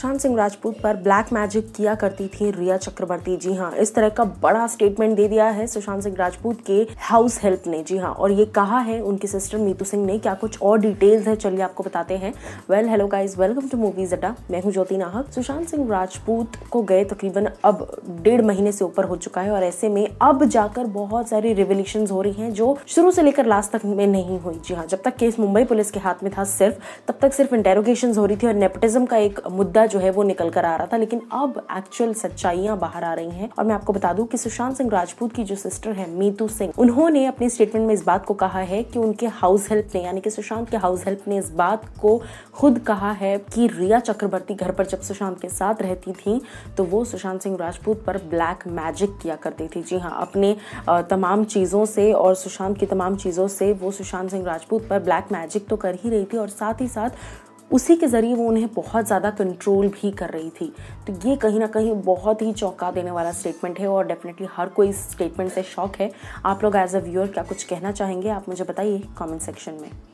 सुशांत सिंह राजपूत पर black magic किया करती थी रिया चक्रवर्ती जी हाँ इस तरह का बड़ा स्टेटमेंट दे दिया है सुशांत सिंह राजपूत के हाउस हेल्प ने जी हाँ और ये कहा है उनकी सिस्टर मीतू सिंह ने क्या कुछ और डिटेल्स है चलिए आपको बताते हैं well hello guys welcome to movies Adda मैं हूँ ज्योति नाहक सुशांत सिंह राजपूत को गए तकरीबन अब डेढ़ महीने से ऊपर हो चुका है और ऐसे में अब जाकर बहुत सारी रिवोल्यूशन हो रही है जो शुरू से लेकर लास्ट तक में नहीं हुई जी हाँ जब तक केस मुंबई पुलिस के हाथ में था सिर्फ तब तक सिर्फ इंटेरोगेशन हो रही थी और नेपटिज्म का एक मुद्दा जो है वो निकल कर आ रहा था लेकिन अब एक्चुअल सच्चाइयां बाहर आ रही हैं और मैं आपको बता दूं कि सुशांत सिंह राजपूत की जो सिस्टर है मीतू सिंह उन्होंने अपने स्टेटमेंट में इस बात को कहा है कि उनके हाउस हेल्प ने यानी कि सुशांत के हाउस हेल्प ने इस बात को खुद कहा है कि रिया चक्रवर्ती घर पर जब सुशांत के साथ रहती थी तो वो सुशांत सिंह राजपूत पर ब्लैक मैजिक किया करती थी जी हाँ अपने तमाम चीज़ों से और सुशांत की तमाम चीज़ों से वो सुशांत सिंह राजपूत पर ब्लैक मैजिक तो कर ही रही थी और साथ ही साथ उसी के ज़रिए वो उन्हें बहुत ज़्यादा कंट्रोल भी कर रही थी तो ये कहीं ना कहीं बहुत ही चौंका देने वाला स्टेटमेंट है और डेफिनेटली हर कोई इस स्टेटमेंट से शौक है आप लोग एज अ व्यूअर क्या कुछ कहना चाहेंगे आप मुझे बताइए कमेंट सेक्शन में